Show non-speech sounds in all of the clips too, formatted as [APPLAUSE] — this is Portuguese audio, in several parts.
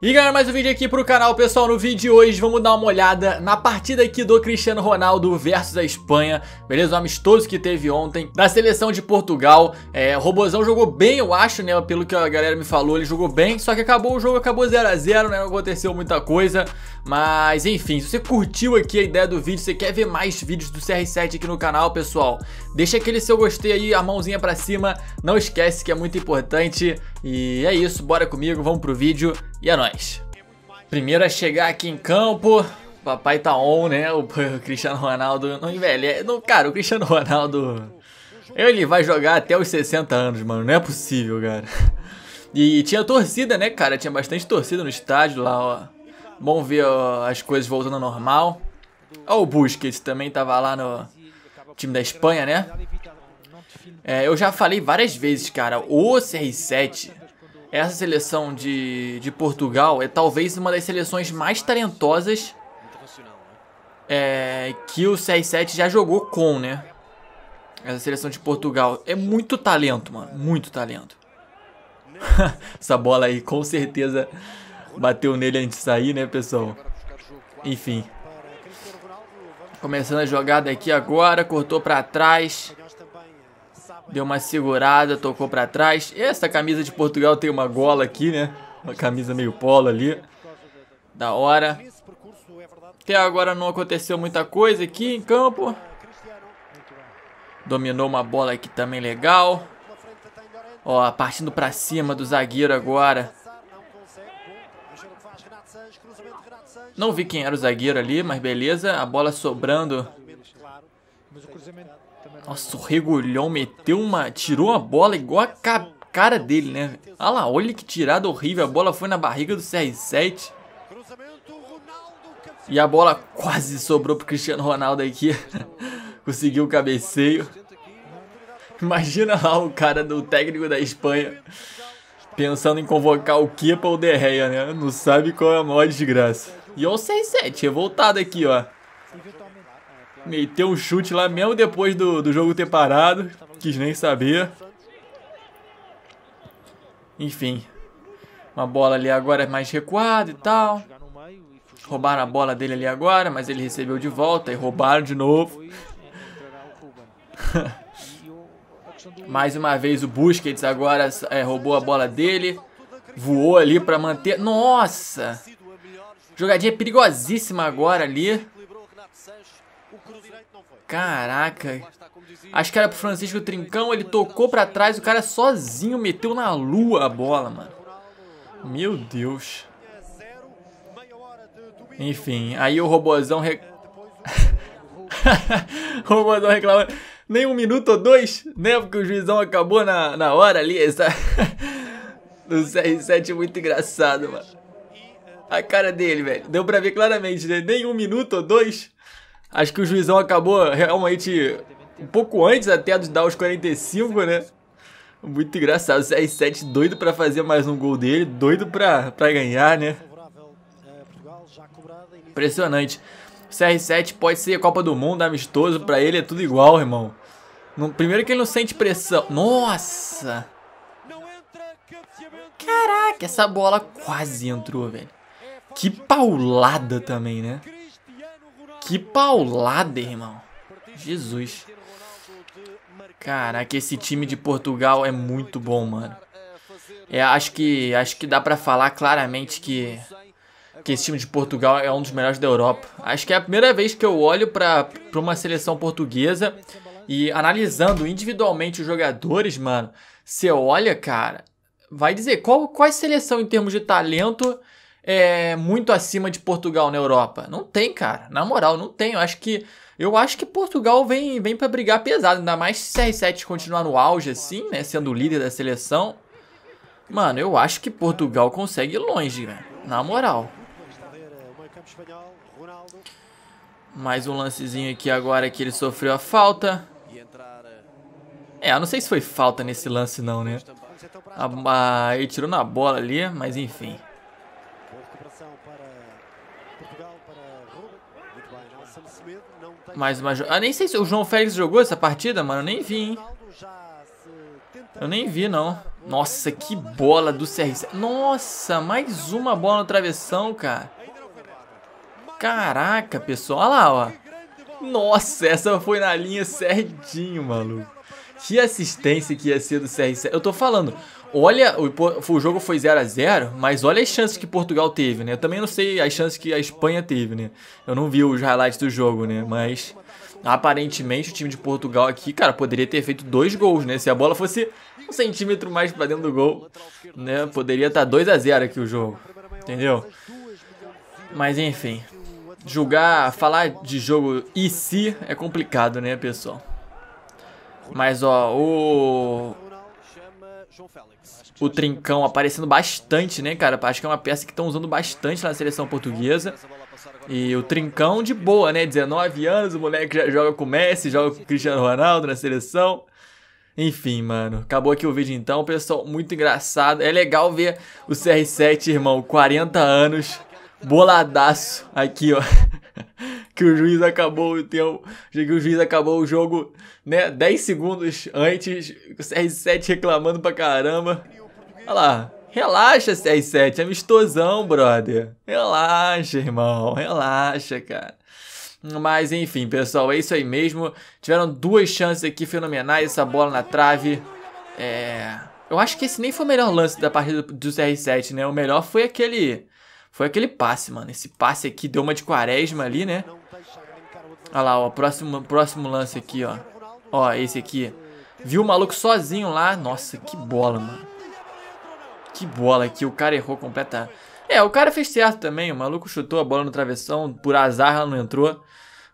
E galera, mais um vídeo aqui pro canal, pessoal, no vídeo de hoje vamos dar uma olhada na partida aqui do Cristiano Ronaldo versus a Espanha, beleza? o amistoso que teve ontem, da seleção de Portugal, é, o Robozão jogou bem, eu acho, né, pelo que a galera me falou, ele jogou bem, só que acabou o jogo, acabou 0x0, né, não aconteceu muita coisa, mas enfim, se você curtiu aqui a ideia do vídeo, você quer ver mais vídeos do CR7 aqui no canal, pessoal, deixa aquele seu gostei aí, a mãozinha pra cima, não esquece que é muito importante, e é isso, bora comigo, vamos pro vídeo e é nóis. Primeiro é chegar aqui em campo, papai tá on, né? O, [LAUGHS] o Cristiano Ronaldo não envelhece. É, não, cara, o Cristiano Ronaldo. Ele vai jogar até os 60 anos, mano. Não é possível, cara. E tinha torcida, né, cara? Tinha bastante torcida no estádio lá, ó. Bom ver ó, as coisas voltando ao normal. Ó, o Busquets também tava lá no time da Espanha, né? É, eu já falei várias vezes, cara, o CR7, essa seleção de, de Portugal, é talvez uma das seleções mais talentosas é, que o CR7 já jogou com, né? Essa seleção de Portugal. É muito talento, mano. Muito talento. [LAUGHS] Essa bola aí com certeza bateu nele antes de sair, né, pessoal? Enfim. Começando a jogada aqui agora, cortou para trás deu uma segurada, tocou para trás. Essa camisa de Portugal tem uma gola aqui, né? Uma camisa meio polo ali. Da hora. Até agora não aconteceu muita coisa aqui em campo. Dominou uma bola aqui também legal. Ó, partindo para cima do zagueiro agora. Não vi quem era o zagueiro ali, mas beleza. A bola sobrando é Nossa, o Regulhão meteu uma... Tirou a bola igual a cara dele, né? Olha lá, olha que tirada horrível. A bola foi na barriga do CR7. E a bola quase sobrou pro Cristiano Ronaldo aqui. [LAUGHS] Conseguiu o cabeceio. Imagina lá o cara do técnico da Espanha pensando em convocar o Kepa ou o Derreia, né? Não sabe qual é a maior desgraça. E olha o CR7, revoltado aqui, ó. Meteu um chute lá mesmo depois do, do jogo ter parado. Quis nem saber. Enfim. Uma bola ali agora é mais recuada e tal. Roubaram a bola dele ali agora, mas ele recebeu de volta e roubaram de novo. [LAUGHS] mais uma vez o Busquets agora é, roubou a bola dele. Voou ali para manter. Nossa! Jogadinha perigosíssima agora ali. Caraca. Acho que era pro Francisco Trincão, ele tocou pra trás, o cara sozinho meteu na lua a bola, mano. Meu Deus. Enfim, aí o Robozão... Re... [LAUGHS] o Robozão reclamou. Nem um minuto ou dois, né? Porque o juizão acabou na, na hora ali. Essa... do CR7 é muito engraçado, mano. A cara dele, velho. Deu pra ver claramente, né? Nem um minuto ou dois... Acho que o juizão acabou realmente um pouco antes até de dar os 45, né? Muito engraçado. O CR7 doido para fazer mais um gol dele, doido para ganhar, né? Impressionante. O CR7 pode ser Copa do Mundo, amistoso, para ele é tudo igual, irmão. No, primeiro que ele não sente pressão. Nossa! Caraca, essa bola quase entrou, velho. Que paulada também, né? Que paulada, irmão. Jesus. Caraca, esse time de Portugal é muito bom, mano. É, acho que acho que dá para falar claramente que que esse time de Portugal é um dos melhores da Europa. Acho que é a primeira vez que eu olho para uma seleção portuguesa e analisando individualmente os jogadores, mano. Você olha, cara, vai dizer qual qual é a seleção em termos de talento é, muito acima de Portugal na Europa. Não tem, cara. Na moral, não tem. Eu acho que eu acho que Portugal vem vem para brigar pesado, ainda mais se CR7 continuar no auge assim, né, sendo o líder da seleção. Mano, eu acho que Portugal consegue ir longe, né Na moral. Mais um lancezinho aqui agora que ele sofreu a falta. É, eu não sei se foi falta nesse lance não, né? A, a, ele tirou na bola ali, mas enfim recuperação para Portugal, para Ruben. Muito bem, Nelson Semedo não tem... Mais uma... Ah, nem sei se o João Félix jogou essa partida, mano. Eu nem vi, hein. Eu nem vi, não. Nossa, que bola do CR7. Nossa, mais uma bola no travessão, cara. Caraca, pessoal. Olha lá, ó. Nossa, essa foi na linha certinho, maluco. Que assistência que ia ser do CR7. Eu tô falando, Olha, o, o jogo foi 0 a 0 mas olha as chances que Portugal teve, né? Eu também não sei as chances que a Espanha teve, né? Eu não vi os highlights do jogo, né? Mas aparentemente o time de Portugal aqui, cara, poderia ter feito dois gols, né? Se a bola fosse um centímetro mais para dentro do gol, né? Poderia estar tá 2 a 0 aqui o jogo, entendeu? Mas enfim, julgar, falar de jogo e se é complicado, né, pessoal? Mas ó, o o Trincão aparecendo bastante, né, cara? Acho que é uma peça que estão usando bastante na seleção portuguesa. E o Trincão né? de boa, né? 19 anos, o moleque já joga com o Messi, joga com o Cristiano Ronaldo na seleção. Enfim, mano. Acabou aqui o vídeo então, pessoal. Muito engraçado. É legal ver o CR7, irmão. 40 anos. Boladaço aqui, ó que o juiz acabou o tempo, que o juiz acabou o jogo, né, 10 segundos antes, o CR7 reclamando pra caramba. Olha lá, relaxa CR7, amistosão, brother. Relaxa, irmão, relaxa, cara. Mas enfim, pessoal, é isso aí mesmo. Tiveram duas chances aqui fenomenais, essa bola na trave. É... Eu acho que esse nem foi o melhor lance da partida do CR7, né? O melhor foi aquele foi aquele passe, mano. Esse passe aqui deu uma de quaresma ali, né? Olha lá, ó. Próximo, próximo lance aqui, ó. Ó, esse aqui. Viu o maluco sozinho lá. Nossa, que bola, mano. Que bola aqui. O cara errou completamente. É, o cara fez certo também. O maluco chutou a bola no travessão. Por azar ela não entrou.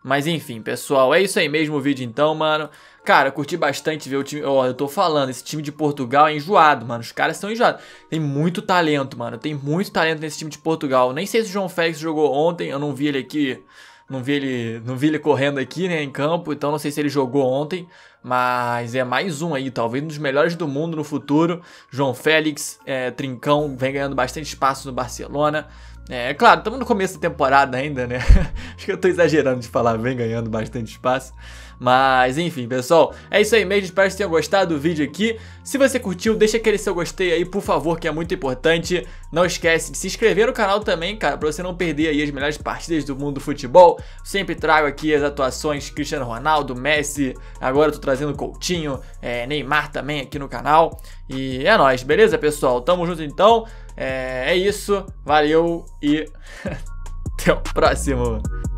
Mas enfim, pessoal, é isso aí mesmo o vídeo então, mano. Cara, curti bastante ver o time. Ó, oh, eu tô falando, esse time de Portugal é enjoado, mano. Os caras são enjoados. Tem muito talento, mano. Tem muito talento nesse time de Portugal. Nem sei se o João Félix jogou ontem, eu não vi ele aqui. Não vi ele, não vi ele correndo aqui, né, em campo, então não sei se ele jogou ontem, mas é mais um aí, talvez um dos melhores do mundo no futuro. João Félix, é, Trincão, vem ganhando bastante espaço no Barcelona. É, é claro, estamos no começo da temporada ainda, né? [LAUGHS] Acho que eu estou exagerando de falar, vem ganhando bastante espaço. Mas enfim, pessoal, é isso aí mesmo. Espero que vocês tenham gostado do vídeo aqui. Se você curtiu, deixa aquele seu gostei aí, por favor, que é muito importante. Não esquece de se inscrever no canal também, cara, pra você não perder aí as melhores partidas do mundo do futebol. Sempre trago aqui as atuações Cristiano Ronaldo, Messi, agora eu tô trazendo Coutinho, é, Neymar também aqui no canal. E é nóis, beleza, pessoal? Tamo junto então. É, é isso, valeu e [LAUGHS] até o próximo.